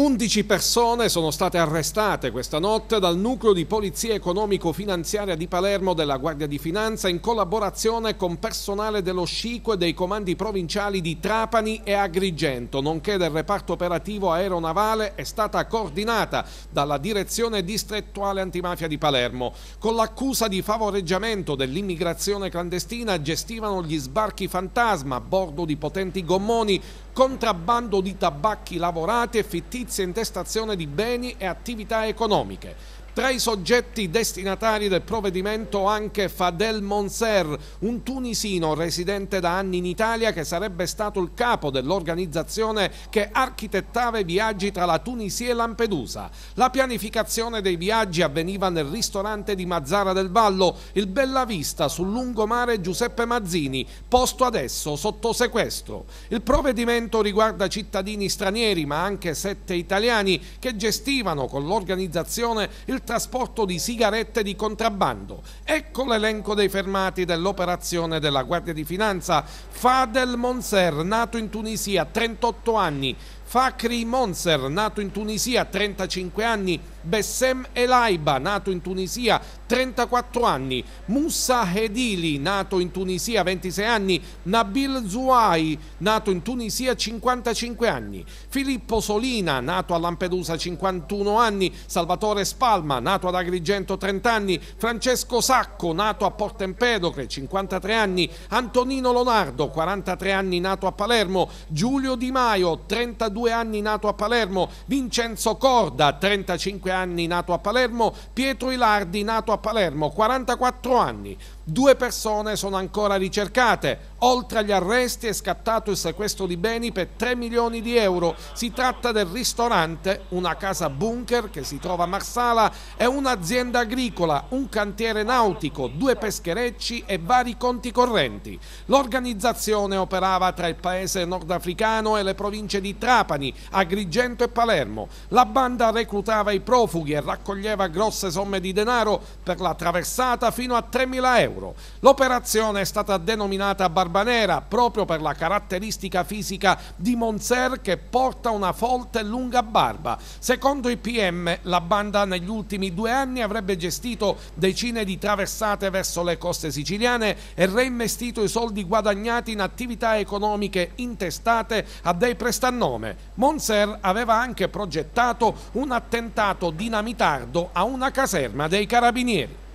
11 persone sono state arrestate questa notte dal nucleo di polizia economico-finanziaria di Palermo della Guardia di Finanza in collaborazione con personale dello Scico e dei comandi provinciali di Trapani e Agrigento, nonché del reparto operativo aeronavale è stata coordinata dalla direzione distrettuale antimafia di Palermo. Con l'accusa di favoreggiamento dell'immigrazione clandestina gestivano gli sbarchi fantasma a bordo di potenti gommoni contrabbando di tabacchi lavorati e fittizia intestazione di beni e attività economiche. Tra i soggetti destinatari del provvedimento anche Fadel Monser, un tunisino residente da anni in Italia che sarebbe stato il capo dell'organizzazione che architettava i viaggi tra la Tunisia e Lampedusa. La pianificazione dei viaggi avveniva nel ristorante di Mazzara del Vallo, il Bella Vista sul lungomare Giuseppe Mazzini, posto adesso sotto sequestro. Il provvedimento riguarda cittadini stranieri ma anche sette italiani che gestivano con l'organizzazione il trasporto di sigarette di contrabbando. Ecco l'elenco dei fermati dell'operazione della Guardia di Finanza. Fadel Monser, nato in Tunisia, 38 anni, Fakri Monser, nato in Tunisia, 35 anni, Bessem Elaiba, nato in Tunisia, 34 anni, Moussa Hedili, nato in Tunisia, 26 anni, Nabil Zouai, nato in Tunisia, 55 anni, Filippo Solina, nato a Lampedusa, 51 anni, Salvatore Spalma, nato ad Agrigento, 30 anni, Francesco Sacco, nato a Porto Empedocle, 53 anni, Antonino Lonardo, 43 anni, nato a Palermo, Giulio Di Maio, 32 anni. 32 anni nato a Palermo, Vincenzo Corda, 35 anni nato a Palermo, Pietro Ilardi nato a Palermo, 44 anni, Due persone sono ancora ricercate. Oltre agli arresti è scattato il sequestro di beni per 3 milioni di euro. Si tratta del ristorante, una casa bunker che si trova a Marsala e un'azienda agricola, un cantiere nautico, due pescherecci e vari conti correnti. L'organizzazione operava tra il paese nordafricano e le province di Trapani, Agrigento e Palermo. La banda reclutava i profughi e raccoglieva grosse somme di denaro per la traversata fino a 3.000 euro euro. L'operazione è stata denominata Barbanera proprio per la caratteristica fisica di Monser che porta una folta e lunga barba. Secondo i PM, la banda negli ultimi due anni avrebbe gestito decine di traversate verso le coste siciliane e reinvestito i soldi guadagnati in attività economiche intestate a dei prestannome. Monser aveva anche progettato un attentato dinamitardo a una caserma dei carabinieri.